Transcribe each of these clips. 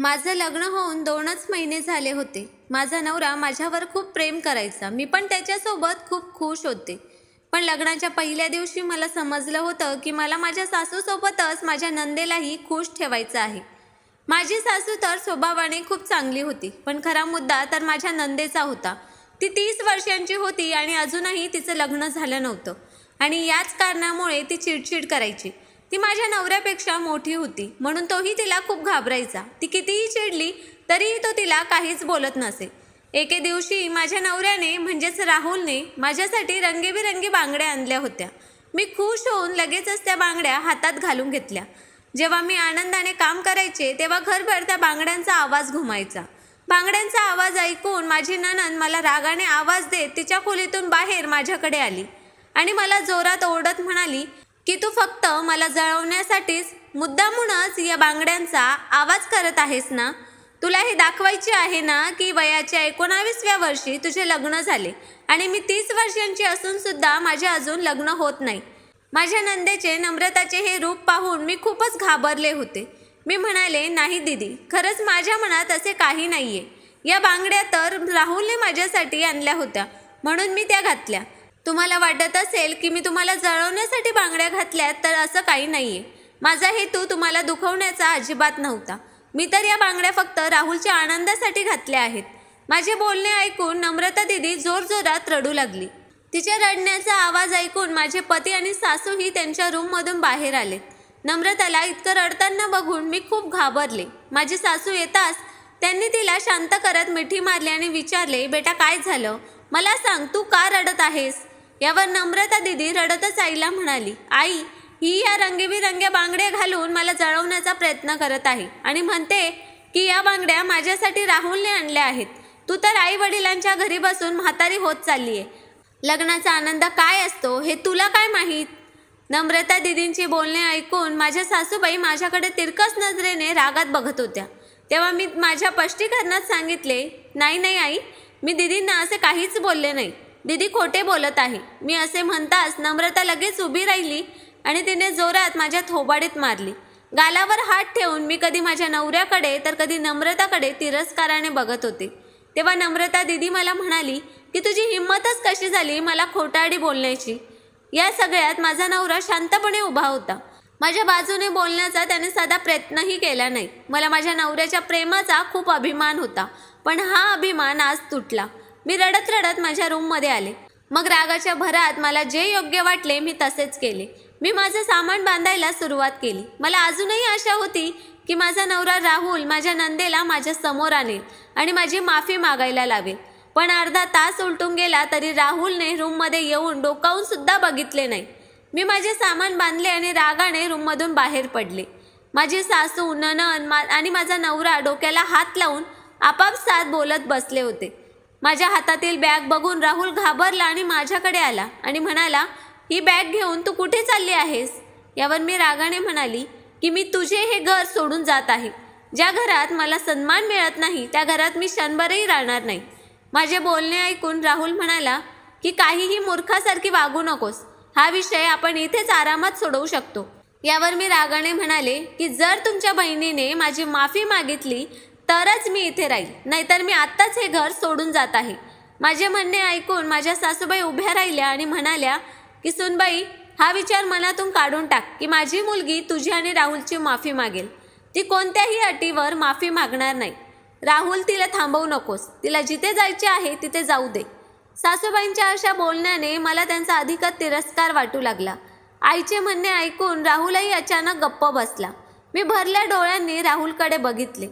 माझं लग्न होऊन दोनच महिने झाले होते माझा नवरा माझ्यावर खूप प्रेम करायचा मी पण त्याच्यासोबत खूप खुश होते पण लग्नाच्या पहिल्या दिवशी मला समजलं होतं की मला माझ्या सासूसोबतच माझ्या नंदेलाही खुश ठेवायचं आहे माझी सासू तर स्वभावाने खूप चांगली होती पण खरा मुद्दा तर माझ्या नंदेचा होता ती तीस वर्षांची होती आणि अजूनही तिचं लग्न झालं नव्हतं आणि याच कारणामुळे ती चिडचिड करायची ती माझ्या नवऱ्यापेक्षा मोठी होती म्हणून तोही तिला खूप घाबरायचा ती कितीही चिडली तरीही तो तिला काहीच बोलत नसे एके दिवशी माझ्या नवऱ्याने म्हणजेच राहुलने माझ्यासाठी रंगेबिरंगी बांगड्या आणल्या होत्या मी खुश होऊन लगेचच त्या बांगड्या हातात घालून घेतल्या जेव्हा मी आनंदाने काम करायचे तेव्हा घरभर त्या बांगड्यांचा आवाज घुमायचा बांगड्यांचा आवाज ऐकून माझी ननन मला रागाने आवाज देत तिच्या खोलीतून बाहेर माझ्याकडे आली आणि मला जोरात ओरडत म्हणाली की तू फक्त मला जळवण्यासाठीच मुद्दामूनच या बांगड्यांचा आवाज करत आहेस ना तुला हे दाखवायचे आहे ना की वयाच्या एकोणावीसव्या वर्षी तुझे लग्न झाले आणि मी तीस वर्षांची असून सुद्धा माझे अजून लग्न होत नाही माझ्या नंदेचे नम्रताचे हे रूप पाहून मी खूपच घाबरले होते मी म्हणाले नाही दिदी खरंच माझ्या मनात असे काही आहे या बांगड्या तर राहुलने माझ्यासाठी आणल्या होत्या म्हणून मी त्या घातल्या तुम्हाला वाटत असेल की मी तुम्हाला जळवण्यासाठी बांगड्या घातल्यात तर असं काही नाहीये माझा हेतू तुम्हाला दुखवण्याचा अजिबात नव्हता मी तर या बांगड्या फक्त राहुलच्या आनंदासाठी घातल्या आहेत माझे बोलणे ऐकून नम्रता दिदी जोरजोरात रडू लागली तिच्या रडण्याचा आवाज ऐकून माझे पती आणि सासूही त्यांच्या रूममधून बाहेर आले नम्रताला इतकं रडताना बघून मी खूप घाबरले माझी सासू येताच त्यांनी तिला शांत करत मिठी मारली आणि विचारले बेटा काय झालं मला सांग तू का रडत आहेस यावर नम्रता दिदी रडतच आईला म्हणाली आई ही या रंगेबिरंग्या बांगड्या घालून मला जळवण्याचा प्रयत्न करत आहे आणि म्हणते की या बांगड्या माझ्यासाठी राहुलने आणल्या आहेत तू तर आई वडिलांच्या घरी बसून म्हातारी होत चालली आहे लग्नाचा आनंद काय असतो हे तुला काय माहीत नम्रता दिदींची बोलणे ऐकून माझ्या सासूबाई माझ्याकडे तिरकस नजरेने रागात बघत होत्या तेव्हा मी माझ्या स्पष्टीकरणात सांगितले नाही नाही आई मी दिदींना असे काहीच बोलले नाही दीदी खोटे बोलत आहे मी असे म्हणताच नम्रता लगेच उभी राहिली आणि तिने जोरात माझ्या थोबाडीत मारली गालावर हात ठेवून मी कधी माझ्या नवऱ्याकडे तर कधी नम्रताकडे तिरस्काराने बघत होते तेव्हा नम्रता दिदी मला म्हणाली की तुझी हिंमतच कशी झाली मला खोटाडी बोलण्याची या सगळ्यात माझा नवरा शांतपणे उभा होता माझ्या बाजूने बोलण्याचा त्याने साधा प्रयत्नही केला नाही मला माझ्या नवऱ्याच्या प्रेमाचा खूप अभिमान होता पण हा अभिमान आज तुटला मी रडत रडत माझ्या रूममध्ये आले मग रागाच्या भरात मला जे योग्य वाटले मी तसेच केले मी माझं सामान बांधायला सुरुवात केली मला अजूनही आशा होती की माझा नवरा राहुल माझ्या नंदेला माझ्या समोर आणेल आणि माझी माफी मागायला लावेल पण अर्धा तास उलटून गेला तरी राहुलने रूममध्ये येऊन डोकावून सुद्धा बघितले नाही मी माझे सामान बांधले आणि रागाने रूममधून बाहेर पडले माझी सासू ननन मा आणि माझा नवरा डोक्याला हात लावून आपापसात बोलत बसले होते माझ्या हातातील बॅग बघून राहुल घाबरला आणि माझ्याकडे आला आणि म्हणाला ही बॅग घेऊन तू कुठे चालली आहेस यावर मी रागाने म्हणाली की मी तुझे हे घर सोडून जात आहे ज्या घरात मला सन्मान मिळत नाही त्या घरात मी क्षणभरही राहणार नाही माझे बोलणे ऐकून राहुल म्हणाला की काहीही मूर्खासारखी वागू नकोस हा विषय आपण इथेच आरामात सोडवू शकतो यावर मी रागाने म्हणाले की जर तुमच्या बहिणीने माझी माफी मागितली तरच मी इथे राहील नाहीतर मी आत्ताच हे घर सोडून जात आहे माझे म्हणणे ऐकून माझ्या सासूबाई उभ्या राहिल्या आणि म्हणाल्या की सुनबाई हा विचार मनातून काढून टाक की माझी मुलगी तुझी आणि राहुलची माफी मागेल ती कोणत्याही अटीवर माफी मागणार नाही राहुल तिला थांबवू नकोस तिला जिथे जायचे आहे तिथे जाऊ दे सासूबाईंच्या अशा बोलण्याने मला त्यांचा अधिकच तिरस्कार वाटू लागला आईचे म्हणणे ऐकून राहुलही अचानक गप्प बसला मी भरल्या डोळ्यांनी राहुलकडे बघितले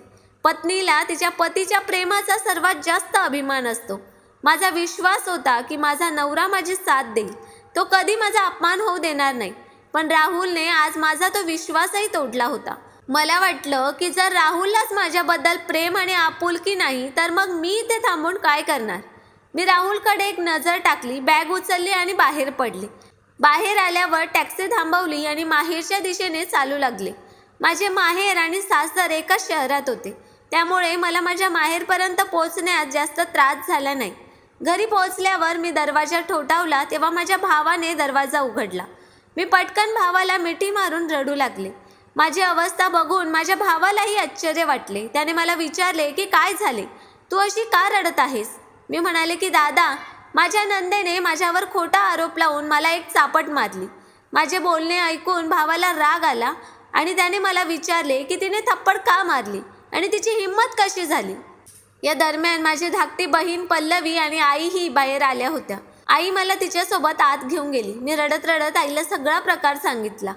पत्नीला तिच्या पतीच्या प्रेमाचा सर्वात जास्त अभिमान असतो माझा विश्वास होता की माझा नवरा माझी साथ देईल तो कधी माझा अपमान होऊ देणार नाही पण राहुलने आज माझा तो विश्वासही तोडला होता मला वाटलं की जर राहुललाच माझ्याबद्दल प्रेम आणि आपुलकी नाही तर मग मी ते थांबून काय करणार मी राहुलकडे एक नजर टाकली बॅग उचलली आणि बाहेर पडले बाहेर आल्यावर टॅक्सी थांबवली आणि माहेरच्या दिशेने चालू लागले माझे माहेर आणि सासर एकाच शहरात होते त्यामुळे मला माझ्या माहेरपर्यंत पोहोचण्यात जास्त त्रास झाला नाही घरी पोहोचल्यावर मी दरवाजा ठोठावला तेव्हा माझ्या भावाने दरवाजा उघडला मी पटकन भावाला मिठी मारून रडू लागले माझी अवस्था बघून माझ्या भावालाही आश्चर्य वाटले त्याने मला विचारले की काय झाले तू अशी का रडत आहेस मी म्हणाले की दादा माझ्या नंदेने माझ्यावर खोटा आरोप लावून मला एक चापट मारली माझे बोलणे ऐकून भावाला राग आला आणि त्याने मला विचारले की तिने थप्पड का मारली आणि तिची हिंमत कशी झाली या दरम्यान माझी धाकटी बहीण पल्लवी आणि आईही बाहेर आल्या होत्या आई मला तिच्यासोबत आत घेऊन गेली मी रडत रडत आईला सगळा प्रकार सांगितला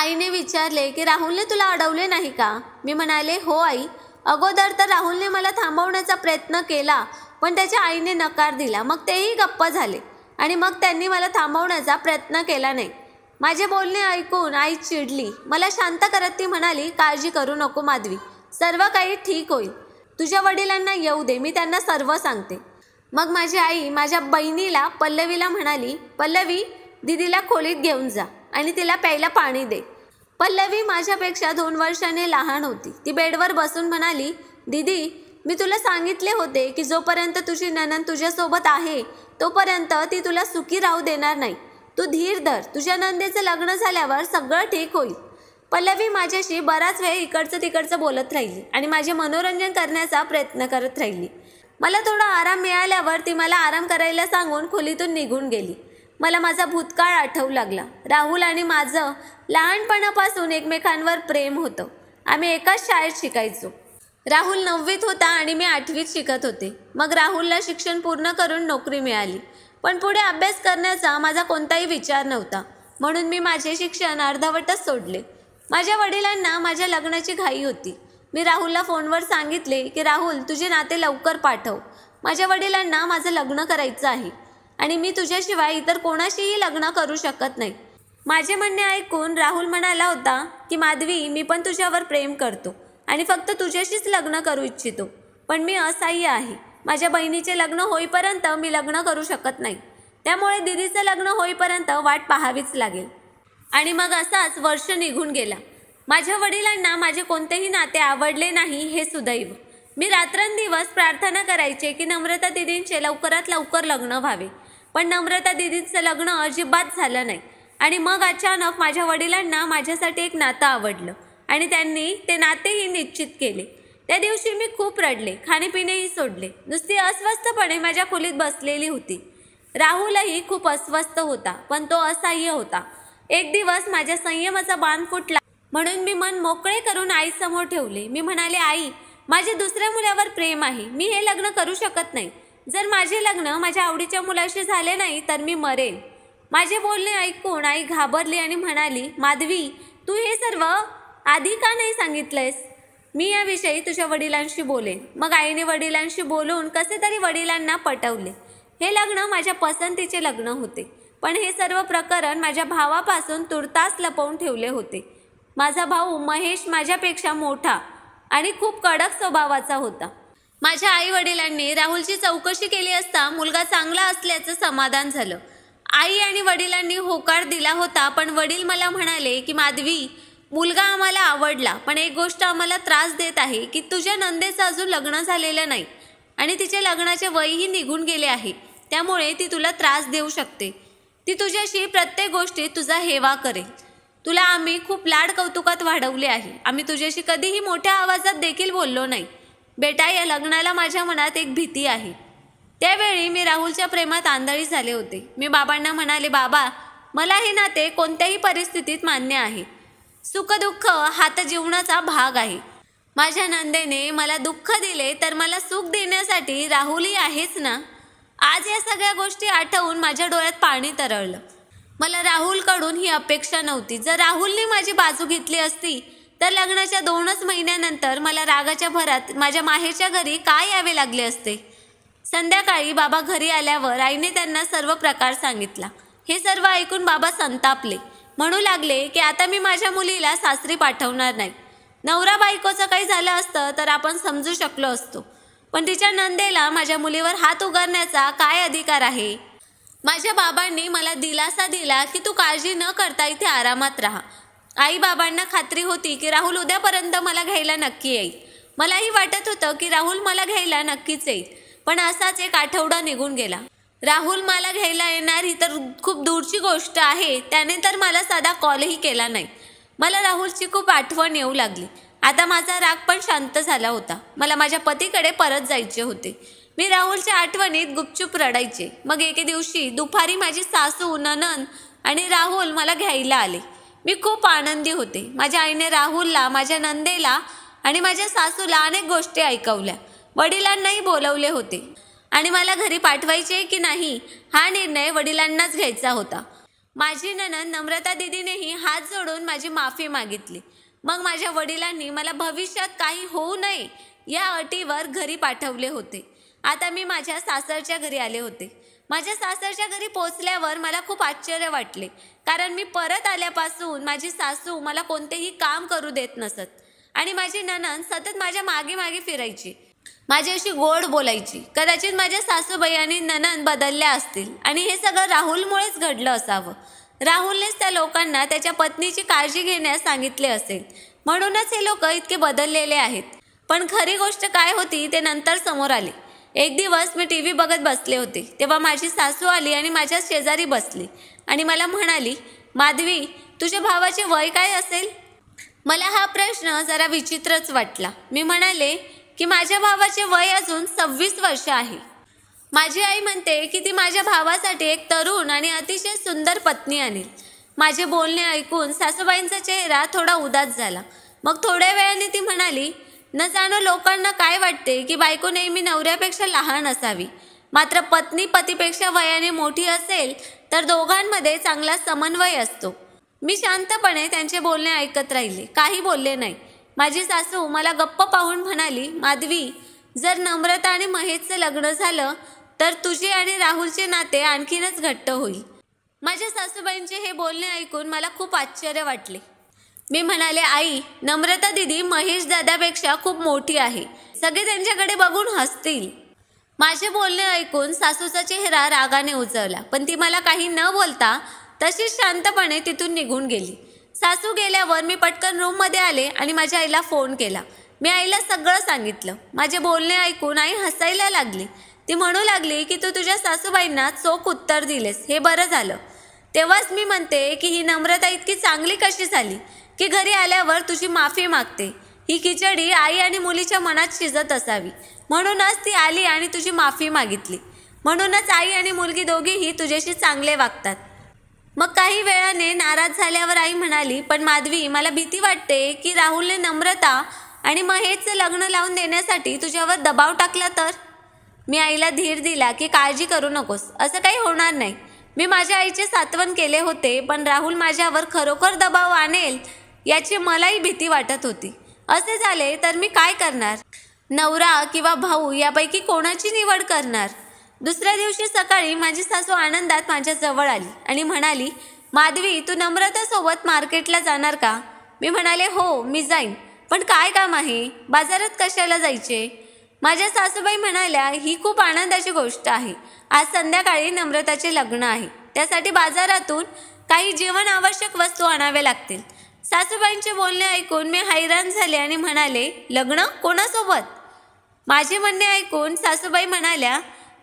आईने विचारले की राहुलने तुला अडवले नाही का मी म्हणाले हो आई अगोदर तर राहुलने मला थांबवण्याचा प्रयत्न केला पण त्याच्या आईने नकार दिला मग तेही गप्प झाले आणि मग त्यांनी मला थांबवण्याचा प्रयत्न केला नाही माझे बोलणे ऐकून आई चिडली मला शांत करत ती म्हणाली काळजी करू नको माधवी सर्व काही ठीक होईल तुझ्या वडिलांना येऊ दे मी त्यांना सर्व सांगते मग माझी आई माझ्या बहिणीला पल्लवीला म्हणाली पल्लवी दिदीला खोलीत घेऊन जा आणि तिला प्यायला पाणी दे पल्लवी माझ्यापेक्षा दोन वर्षाने लहान होती ती बेडवर बसून म्हणाली दिदी मी तुला सांगितले होते की जोपर्यंत तुझी ननन तुझ्यासोबत आहे तोपर्यंत ती तुला सुखी राहू देणार नाही तू धीर धर तुझ्या नंदेचं लग्न झाल्यावर सगळं ठीक होईल पल्लवी माझ्याशी बराच वेळ इकडचं तिकडचं बोलत राहिली आणि माझे मनोरंजन करण्याचा प्रयत्न करत राहिली मला थोडा आराम मिळाल्यावर ती मला आराम करायला सांगून खोलीतून निघून गेली मला माझा भूतकाळ आठवू लागला राहुल आणि माझं लहानपणापासून एकमेकांवर प्रेम होतं आम्ही एकाच शाळेत शिकायचो राहुल नववीत होता आणि मी आठवीत शिकत होते मग राहुलला शिक्षण पूर्ण करून नोकरी मिळाली पण पुढे अभ्यास करण्याचा माझा कोणताही विचार नव्हता म्हणून मी माझे शिक्षण अर्धवटच सोडले माझ्या वडिलांना माझ्या लग्नाची घाई होती मी राहुलला फोनवर सांगितले की राहुल तुझे नाते लवकर पाठव माझ्या वडिलांना माझं लग्न करायचं आहे आणि मी तुझ्याशिवाय इतर कोणाशीही लग्न करू शकत नाही माझे म्हणणे ऐकून राहुल म्हणाला होता की माधवी मी पण तुझ्यावर प्रेम करतो आणि फक्त तुझ्याशीच लग्न करू इच्छितो पण मी असहाय्य आहे माझ्या बहिणीचे लग्न होईपर्यंत मी लग्न करू शकत नाही त्यामुळे दिदीचं लग्न होईपर्यंत वाट पाहावीच लागेल आणि मग असाच वर्ष निघून गेला माझ्या वडिलांना माझे कोणतेही नाते आवडले नाही हे सुदैव मी रात्रंदिवस प्रार्थना करायचे की नम्रता दिदींचे लवकरात लवकर लग्न व्हावे पण नम्रता दिदींचं लग्न अजिबात झालं नाही आणि मग अचानक माझ्या वडिलांना माझ्यासाठी एक नातं आवडलं आणि त्यांनी ते नातेही निश्चित केले त्या दिवशी मी खूप रडले खाणेपिणेही सोडले नुसती अस्वस्थपणे माझ्या खोलीत बसलेली होती राहुलही खूप अस्वस्थ होता पण तो असह्य होता एक दिवस माझ्या संयमाचा बांध फुटला म्हणून मी मन मोकळे करून आई समोर ठेवले मी म्हणाले आई माझे दुसऱ्या मुलावर प्रेम आहे मी हे लग्न करू शकत नाही जर माझे लग्न माझ्या आवडीच्या मुलाशी झाले नाही तर मी मरेन माझे बोलणे ऐकून आई घाबरली आणि म्हणाली माधवी तू हे सर्व आधी का नाही सांगितलंयस मी याविषयी तुझ्या वडिलांशी बोलेन मग आईने वडिलांशी बोलून कसे तरी वडिलांना पटवले हे लग्न माझ्या पसंतीचे लग्न होते पण हे सर्व प्रकरण माझ्या भावापासून तुर्तास लपवून ठेवले होते माझा भाऊ महेश माझ्यापेक्षा मोठा आणि खूप कडक स्वभावाचा होता माझ्या आई वडिलांनी राहुलची चौकशी केली असता मुलगा चांगला असल्याचं समाधान झालं आई आणि वडिलांनी होकार दिला होता पण वडील मला म्हणाले की माधवी मुलगा आम्हाला आवडला पण एक गोष्ट आम्हाला त्रास देत आहे की तुझ्या नंदेचं अजून लग्न झालेलं नाही आणि तिचे लग्नाचे वयही निघून गेले आहे त्यामुळे ती तुला त्रास देऊ शकते ती तुझ्याशी प्रत्येक गोष्टीत तुझा हेवा करेल तुला आम्ही खूप लाड कौतुकात वाढवले आहे आम्ही तुझ्याशी कधीही मोठ्या आवाजात देखील बोललो नाही बेटा या लग्नाला माझ्या मनात एक भीती आहे त्यावेळी मी राहुलच्या प्रेमात आंधळी झाले होते मी बाबांना म्हणाले बाबा मला हे नाते कोणत्याही परिस्थितीत मान्य आहे सुखदुःख हा तर जीवनाचा भाग आहे माझ्या नंदेने मला दुःख दिले तर मला सुख देण्यासाठी राहुलही आहेच ना आज या सगळ्या गोष्टी आठवून माझ्या डोळ्यात पाणी तरळलं मला राहुलकडून ही अपेक्षा नव्हती जर राहुलने माझी बाजू घेतली असती तर लग्नाच्या दोनच महिन्यानंतर मला रागाच्या भरात माझ्या माहेरच्या घरी काय यावे लागले असते संध्याकाळी बाबा घरी आल्यावर आईने त्यांना सर्व प्रकार सांगितला हे सर्व ऐकून बाबा संतापले म्हणू लागले की आता मी माझ्या मुलीला सासरी पाठवणार नाही नवरा बायकोचं काही झालं असतं तर आपण समजू शकलो असतो पण तिच्या नंदेला माझ्या मुलीवर हात उगारण्याचा काय अधिकार आहे माझ्या बाबांनी मला दिलासा दिला की तू काळजी न करता इथे आरामात राहा आई बाबांना खात्री होती की राहुल उद्यापर्यंत मला घ्यायला नक्की येईल मलाही वाटत होतं की राहुल मला घ्यायला नक्कीच येईल पण असाच एक आठवडा निघून गेला राहुल मला घ्यायला येणार ही तर खूप दूरची गोष्ट आहे त्याने तर मला साधा कॉलही केला नाही मला राहुलची खूप आठवण येऊ लागली आता माझा राग पण शांत झाला होता मला माझ्या पतीकडे परत जायचे होते मी राहुलच्या आठवणीत गुपचूप रडायचे मग एके दिवशी दुपारी माझी सासू ननन आणि राहुल मला घ्यायला आले मी खूप आनंदी होते माझ्या आईने राहुलला माझ्या नंदेला आणि माझ्या सासूला अनेक गोष्टी ऐकवल्या वडिलांनाही बोलवले होते आणि मला घरी पाठवायचे की नाही हा निर्णय वडिलांनाच घ्यायचा होता माझी ननन नम्रता दिदीनेही हात जोडून माझी माफी मागितली मग माझ्या वडिलांनी मला भविष्यात काही होऊ नये या अटीवर घरी पाठवले होते आता मी माझ्या सासरच्या घरी आले होते माझ्या सासरच्या घरी पोचल्यावर मला खूप आश्चर्य वाटले कारण मी परत आल्यापासून माझी सासू मला कोणतेही काम करू देत नसत आणि माझी ननन सतत माझ्या मागे मागे फिरायची अशी गोड बोलायची कदाचित माझ्या सासूबाई आणि ननन बदलल्या असतील आणि हे सगळं राहुलमुळेच घडलं असावं राहुलनेच त्या लोकांना त्याच्या पत्नीची काळजी घेण्यास सांगितले असेल म्हणूनच हे लोक इतके बदललेले आहेत पण खरी गोष्ट काय होती ते नंतर समोर आली एक दिवस मी टी व्ही बघत बसले होते तेव्हा माझी सासू आली आणि माझ्या शेजारी बसली आणि मला म्हणाली माधवी तुझ्या भावाचे वय काय असेल मला हा प्रश्न जरा विचित्रच वाटला मी म्हणाले की माझ्या भावाचे वय अजून सव्वीस वर्ष आहे माझी आई म्हणते की ती माझ्या भावासाठी एक तरुण आणि अतिशय सुंदर पत्नी आणेल माझे बोलणे ऐकून सासूबाईंचा चेहरा थोडा उदास झाला मग थोड्या वेळाने ती म्हणाली न जाणं लोकांना काय वाटते की बायको नेहमी नवऱ्यापेक्षा लहान असावी मात्र पत्नी पतीपेक्षा वयाने मोठी असेल तर दोघांमध्ये चांगला समन्वय असतो मी शांतपणे त्यांचे बोलणे ऐकत राहिले काही बोलले नाही माझी सासू मला गप्प पाहून म्हणाली माधवी जर नम्रता आणि महेशचं लग्न झालं तर तुझे आणि राहुलचे नाते आणखीनच घट्ट होईल माझ्या सासूबाईंचे हे बोलणे ऐकून मला खूप आश्चर्य वाटले मी म्हणाले आई नम्रता दिदी महेश दादापेक्षा खूप मोठी आहे सगळे त्यांच्याकडे बघून हसतील माझे बोलणे ऐकून सासूचा चेहरा रागाने उजळला पण ती मला काही न बोलता तशीच शांतपणे तिथून निघून गेली सासू गेल्यावर मी पटकन रूममध्ये आले आणि माझ्या आईला फोन केला मी आईला सगळं सांगितलं माझे बोलणे ऐकून आई हसायला लागली ती म्हणू लागली की तू तुझ्या सासूबाईंना चोख उत्तर दिलेस हे बरं झालं तेव्हाच मी म्हणते की ही नम्रता इतकी चांगली कशी झाली की घरी आल्यावर तुझी माफी मागते ही खिचडी आई आणि मुलीच्या मनात शिजत असावी म्हणूनच ती आली आणि तुझी माफी मागितली म्हणूनच आई आणि मुलगी दोघीही तुझ्याशी चांगले वागतात मग काही वेळाने नाराज झाल्यावर आई म्हणाली पण माधवी मला भीती वाटते की राहुलने नम्रता आणि महेशचं लग्न लावून देण्यासाठी तुझ्यावर दबाव टाकला तर मी आईला धीर दिला की काळजी करू नकोस असं काही होणार नाही मी माझ्या आईचे सात्वन केले होते पण राहुल माझ्यावर खरोखर दबाव आणेल याची मलाही भीती वाटत होती असे झाले तर मी काय करणार नवरा किंवा भाऊ यापैकी कोणाची निवड करणार दुसऱ्या दिवशी सकाळी माझी सासू आनंदात माझ्याजवळ आली आणि म्हणाली माधवी तू नम्रतासोबत मार्केटला जाणार का मी म्हणाले हो मी जाईन पण काय काम आहे बाजारात कशाला जायचे माझ्या सासूबाई म्हणाल्या ही खूप आनंदाची गोष्ट आहे आज संध्याकाळी नम्रताचे लग्न आहे त्यासाठी बाजारातून काही जीवन आवश्यक वस्तू आणाव्या लागतील सासूबाईंचे बोलणे ऐकून मी हैराण झाले आणि म्हणाले लग्न कोणासोबत माझे म्हणणे ऐकून सासूबाई म्हणाल्या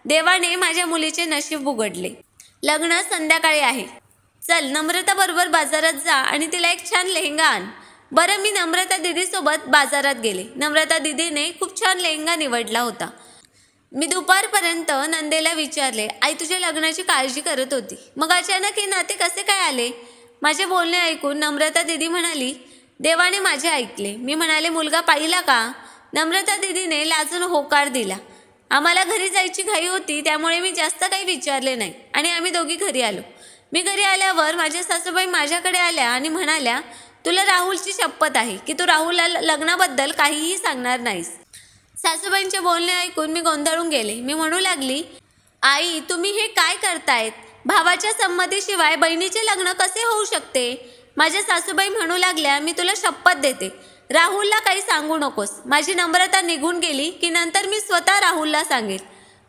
देवाने माझ्या मुलीचे नशीब उघडले लग्न संध्याकाळी आहे चल बरोबर बाजारात जा आणि तिला एक छान लेहंगा आण बरं मी नम्रता दिदीसोबत बाजारात गेले नम्रता दिदीने खूप छान लेहंगा निवडला होता मी दुपारपर्यंत नंदेला विचारले आई तुझ्या लग्नाची काळजी करत होती मग अचानक हे नाते कसे काय आले माझे बोलणे ऐकून नम्रता दिदी म्हणाली देवाने माझे ऐकले मी म्हणाले मुलगा पाहिला का नम्रता दिदीने लाजून होकार दिला आम्हाला घरी जायची घाई होती त्यामुळे मी जास्त काही विचारले नाही आणि आम्ही दोघी घरी आलो मी घरी आल्यावर माझ्या सासूबाई माझ्याकडे आल्या आणि म्हणाल्या तुला राहुलची शपथ आहे की तू राहुलला लग्नाबद्दल काहीही सांगणार नाहीस सासूबाईंचे बोलणे ऐकून मी गोंधळून गेले मी म्हणू लागली आई तुम्ही हे काय करतायत भावाच्या संमतीशिवाय बहिणीचे लग्न कसे होऊ शकते माझ्या सासूबाई म्हणू लागल्या मी तुला शपथ देते राहुलला काही सांगू नकोस माझी नम्रता निघून गेली की नंतर मी स्वतः राहुलला सांगेल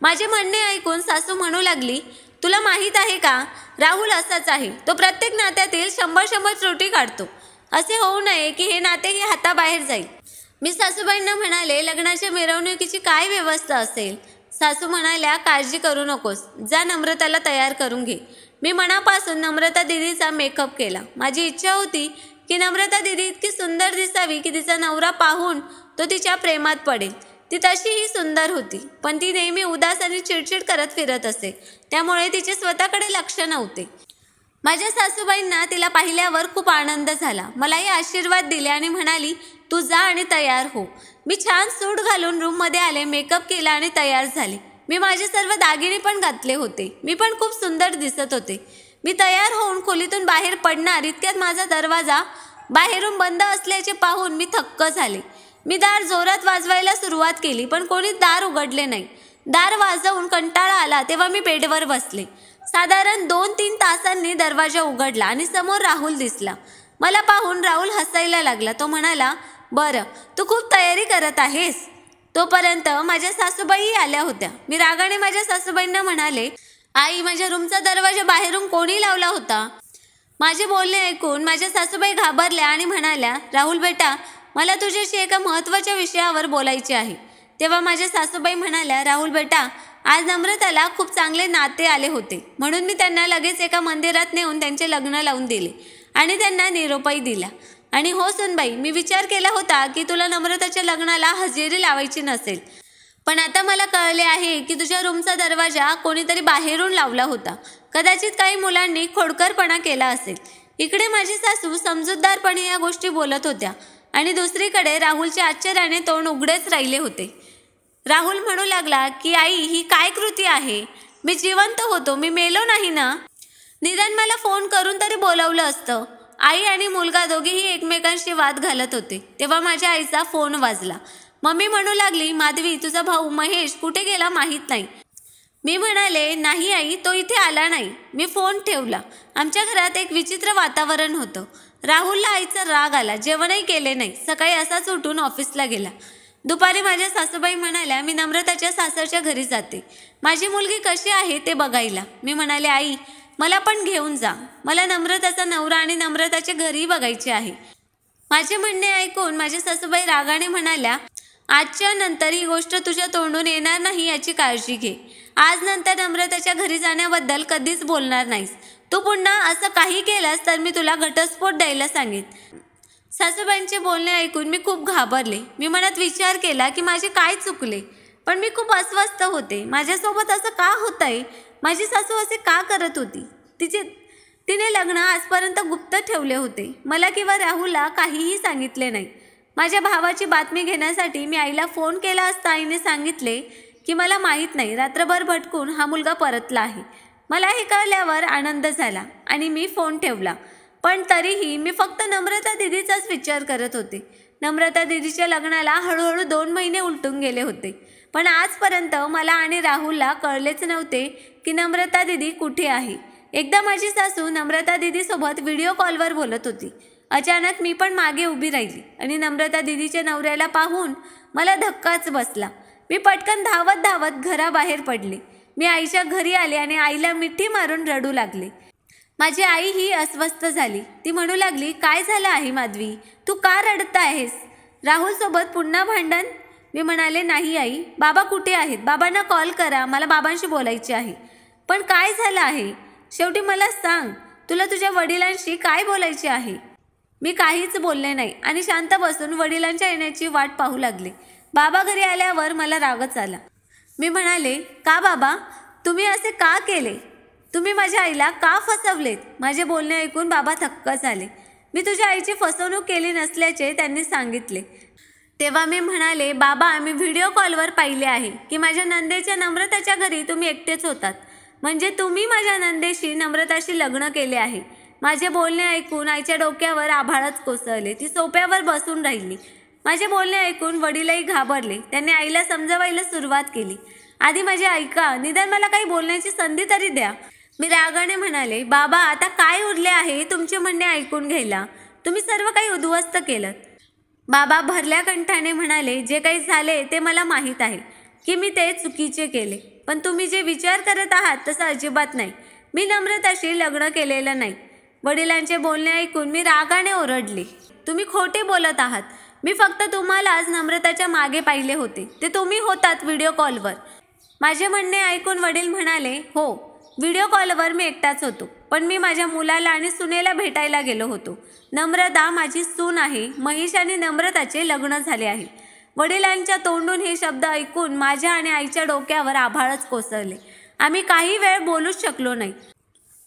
माझे म्हणणे ऐकून सासू म्हणू लागली तुला माहीत आहे का राहुल असाच आहे तो प्रत्येक नात्यातील शंभर शंभर त्रुटी काढतो असे होऊ नये की हे नाते हाता हाताबाहेर जाईल मी सासूबाईंना म्हणाले लग्नाच्या मिरवणुकीची काय व्यवस्था असेल सासू म्हणाल्या काळजी करू नकोस जा नम्रताला तयार करून घे मी मनापासून नम्रता दिदीचा मेकअप केला माझी इच्छा होती की नम्रता दिदी इतकी सुंदर दिसावी की तिचा नवरा पाहून तो तिच्या प्रेमात पडेल ती तशीही सुंदर होती पण ती नेहमी उदास आणि चिडचिड करत फिरत असे त्यामुळे तिचे स्वतःकडे लक्ष नव्हते माझ्या सासूबाईंना तिला पाहिल्यावर खूप आनंद झाला मलाही आशीर्वाद दिले आणि म्हणाली तू जा आणि तयार हो मी छान सूट घालून रूममध्ये आले मेकअप केला आणि तयार झाले मी माझे सर्व दागिने पण घातले होते मी पण खूप सुंदर दिसत होते मी तयार होऊन खोलीतून बाहेर पडणार इतक्यात माझा दरवाजा बाहेरून बंद असल्याचे पाहून मी थक्क झाले मी दार जोरात वाजवायला सुरुवात केली पण कोणी दार उघडले नाही दार वाजवून कंटाळा आला तेव्हा मी बेडवर बसले साधारण दोन तीन तासांनी दरवाजा उघडला आणि समोर राहुल दिसला मला पाहून राहुल हसायला लागला तो म्हणाला बरं तू खूप तयारी करत आहेस तोपर्यंत माझ्या सासूबाई आल्या होत्या मी रागाने माझ्या सासूबाईंना म्हणाले आई माझ्या रूमचा दरवाजा बाहेरून कोणी लावला होता माझे बोलणे ऐकून माझ्या सासूबाई घाबरल्या आणि म्हणाल्या राहुल बेटा मला तुझ्याशी एका महत्त्वाच्या विषयावर बोलायचे आहे तेव्हा माझ्या सासूबाई म्हणाल्या राहुल बेटा आज नम्रताला खूप चांगले नाते आले होते म्हणून मी त्यांना लगेच एका मंदिरात नेऊन त्यांचे लग्न लावून दिले आणि त्यांना निरोपही दिला आणि हो सुनबाई मी विचार केला होता की तुला नम्रताच्या लग्नाला हजेरी लावायची नसेल पण आता मला कळले आहे की तुझ्या रूमचा दरवाजा कोणीतरी बाहेरून लावला होता कदाचित काही मुलांनी खोडकरपणा केला असेल इकडे माझी सासू समजूतदारपणे या गोष्टी बोलत होत्या आणि दुसरीकडे राहुलच्या आश्चर्याने तोंड उघडेच राहिले होते राहुल म्हणू लागला की आई ही काय कृती आहे मी जिवंत होतो मी मेलो नाही ना निदान मला फोन करून तरी बोलावलं असतं आई आणि मुलगा दोघेही एकमेकांशी वाद घालत होते तेव्हा माझ्या आईचा फोन वाजला मम्मी म्हणू लागली माधवी तुझा भाऊ महेश कुठे गेला माहीत नाही मी म्हणाले नाही आई तो इथे आला नाही मी फोन ठेवला आमच्या घरात एक विचित्र वातावरण होतं राहुलला आईचा राग आला जेवणही केले नाही सकाळी असाच उठून ऑफिसला गेला दुपारी माझ्या सासूबाई म्हणाल्या मी नम्रताच्या सासरच्या घरी जाते माझी मुलगी कशी आहे ते बघायला मी म्हणाले आई मला पण घेऊन जा मला नम्रताचा नवरा आणि नम्रताचे घरी बघायचे आहे माझे म्हणणे ऐकून माझ्या सासूबाई रागाने म्हणाल्या आजच्या नंतर ही गोष्ट तुझ्या तोंडून येणार नाही याची काळजी घे आज नंतर नम्रताच्या घरी जाण्याबद्दल कधीच बोलणार नाहीस तू पुन्हा असं काही केलंस तर मी तुला घटस्फोट द्यायला सांगेन सासूबाईंचे बोलणे ऐकून मी खूप घाबरले मी मनात विचार केला की माझे काय चुकले पण मी खूप अस्वस्थ होते माझ्यासोबत असं का होत आहे माझी सासू असे का करत होती तिचे तिने लग्न आजपर्यंत गुप्त ठेवले होते मला किंवा राहुलला काहीही सांगितले नाही माझ्या भावाची बातमी घेण्यासाठी मी आईला फोन केला असता आईने सांगितले की मला माहीत नाही रात्रभर भटकून हा मुलगा परतला आहे मला हे कळल्यावर आनंद झाला आणि मी फोन ठेवला पण तरीही मी फक्त नम्रता दिदीचाच विचार करत होते नम्रता दिदीच्या लग्नाला हळूहळू दोन महिने उलटून गेले होते पण आजपर्यंत मला आणि राहुलला कळलेच नव्हते की नम्रता दिदी कुठे आहे एकदा माझी सासू नम्रता दिदीसोबत व्हिडिओ कॉलवर बोलत होती अचानक मी पण मागे उभी राहिली आणि नम्रता दिदीच्या नवऱ्याला पाहून मला धक्काच बसला मी पटकन धावत धावत घराबाहेर पडले मी आईच्या घरी आले आणि आईला मिठी मारून रडू लागले माझी आई ही अस्वस्थ झाली ती म्हणू लागली काय झालं आहे माधवी तू का रडत आहेस राहुलसोबत पुन्हा भांडण मी म्हणाले नाही आई बाबा कुठे आहेत बाबांना कॉल करा मला बाबांशी बोलायचे आहे पण काय झालं आहे शेवटी मला सांग तुला तुझ्या वडिलांशी काय बोलायचे आहे मी काहीच बोलले नाही आणि शांत बसून वडिलांच्या येण्याची वाट पाहू लागले बाबा घरी आल्यावर मला रागच आला मी म्हणाले का बाबा तुम्ही असे का केले तुम्ही माझ्या आईला का फसवलेत माझे बोलणे ऐकून बाबा थक्क झाले मी तुझ्या आईची फसवणूक केली नसल्याचे त्यांनी सांगितले तेव्हा मी म्हणाले बाबा मी व्हिडिओ कॉलवर पाहिले आहे की माझ्या नंदेच्या नम्रताच्या घरी तुम्ही एकटेच होतात म्हणजे तुम्ही माझ्या नंदेशी नम्रताशी लग्न केले आहे माझे बोलणे ऐकून आईच्या डोक्यावर आभाळच कोसळले ती सोप्यावर बसून राहिली माझे बोलणे ऐकून वडीलही घाबरले त्यांनी आईला समजवायला सुरुवात केली आधी माझे ऐका निदान मला काही बोलण्याची संधी तरी द्या मी रागाने म्हणाले बाबा आता काय उरले आहे तुमचे म्हणणे ऐकून घ्यायला तुम्ही सर्व काही उद्ध्वस्त केलं बाबा भरल्या कंठाने म्हणाले जे काही झाले ते मला माहीत आहे की मी ते चुकीचे केले पण तुम्ही जे विचार करत आहात तसं अजिबात नाही मी नम्रताशी लग्न केलेलं नाही वडिलांचे बोलणे ऐकून मी रागाने ओरडले तुम्ही खोटे बोलत आहात मी फक्त तुम्हालाच नम्रताच्या मागे पाहिले होते ते तुम्ही होतात व्हिडिओ कॉलवर माझे म्हणणे ऐकून वडील म्हणाले हो व्हिडिओ कॉलवर मी एकटाच होतो पण मी माझ्या मुलाला आणि सुनेला भेटायला गेलो होतो नम्रता माझी सून आहे महेश आणि नम्रताचे लग्न झाले आहे वडिलांच्या तोंडून हे शब्द ऐकून माझ्या आणि आईच्या डोक्यावर आभाळच कोसळले आम्ही काही वेळ बोलूच शकलो नाही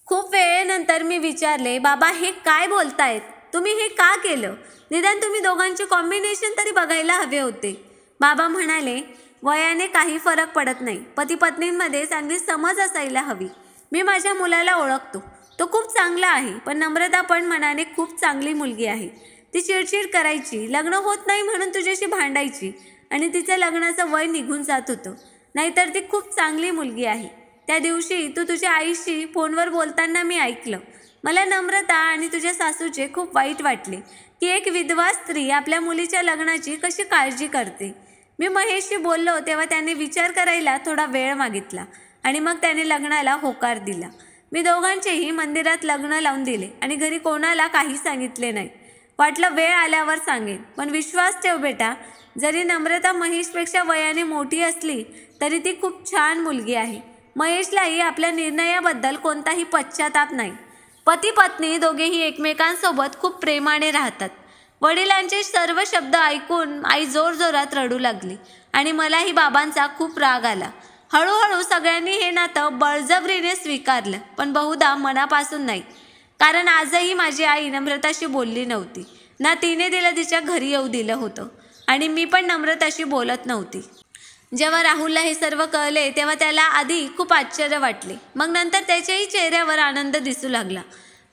खूप वेळेनंतर मी विचारले बाबा हे काय बोलतायत तुम्ही हे का केलं निदान तुम्ही दोघांचे कॉम्बिनेशन तरी बघायला हवे होते बाबा म्हणाले वयाने काही फरक पडत नाही पती पत्नींमध्ये चांगली समज असायला हवी मी माझ्या मुलाला ओळखतो तो खूप चांगला आहे पण नम्रता पण मनाने खूप चांगली मुलगी आहे ती चिडचिड करायची लग्न होत नाही म्हणून तुझ्याशी भांडायची आणि तिच्या लग्नाचं वय निघून जात होतं नाहीतर ती खूप चांगली मुलगी आहे त्या दिवशी तू तुझ्या आईशी फोनवर बोलताना मी ऐकलं मला नम्रता आणि तुझ्या सासूचे खूप वाईट वाटले की एक विधवा स्त्री आपल्या मुलीच्या लग्नाची कशी काळजी करते मी महेशशी बोललो तेव्हा त्याने विचार करायला थोडा वेळ मागितला आणि मग त्याने लग्नाला होकार दिला मी दोघांचेही मंदिरात लग्न लावून दिले आणि घरी कोणाला काही सांगितले नाही वाटलं वेळ आल्यावर सांगेन पण विश्वास ठेव बेटा जरी नम्रता महेशपेक्षा वयाने मोठी असली तरी ती खूप छान मुलगी आहे महेशलाही आपल्या निर्णयाबद्दल कोणताही पश्चाताप नाही पती पत्नी दोघेही एकमेकांसोबत खूप प्रेमाने राहतात वडिलांचे सर्व शब्द ऐकून आई जोरजोरात रडू लागली आणि मलाही बाबांचा खूप राग आला हळूहळू सगळ्यांनी हे नातं बळजबरीने स्वीकारलं पण बहुधा मनापासून नाही कारण आजही माझी आई नम्रताशी बोलली नव्हती ना तिने तिला तिच्या घरी येऊ दिलं होतं आणि मी पण नम्रताशी बोलत नव्हती जेव्हा राहुलला हे सर्व कळले तेव्हा त्याला आधी खूप आश्चर्य वाटले मग नंतर त्याच्याही चेहऱ्यावर आनंद दिसू लागला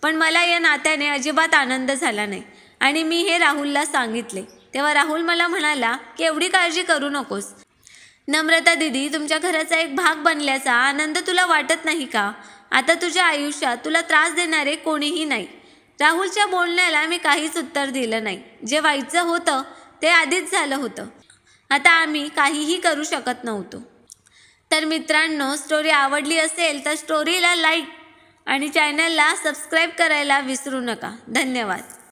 पण मला या नात्याने अजिबात आनंद झाला नाही आणि मी हे राहुलला सांगितले तेव्हा राहुल मला म्हणाला की एवढी काळजी करू नकोस नम्रता दिदी तुमच्या घराचा एक भाग बनल्याचा आनंद तुला वाटत नाही का आता तुझ्या आयुष्यात तुला त्रास देणारे कोणीही नाही राहुलच्या बोलण्याला मी काहीच उत्तर दिलं नाही जे व्हायचं होतं ते आधीच झालं होतं आता आम्ही काहीही करू शकत नव्हतो तर मित्रांनो स्टोरी आवडली असेल तर स्टोरीला लाईक आणि चॅनलला सबस्क्राईब करायला विसरू नका धन्यवाद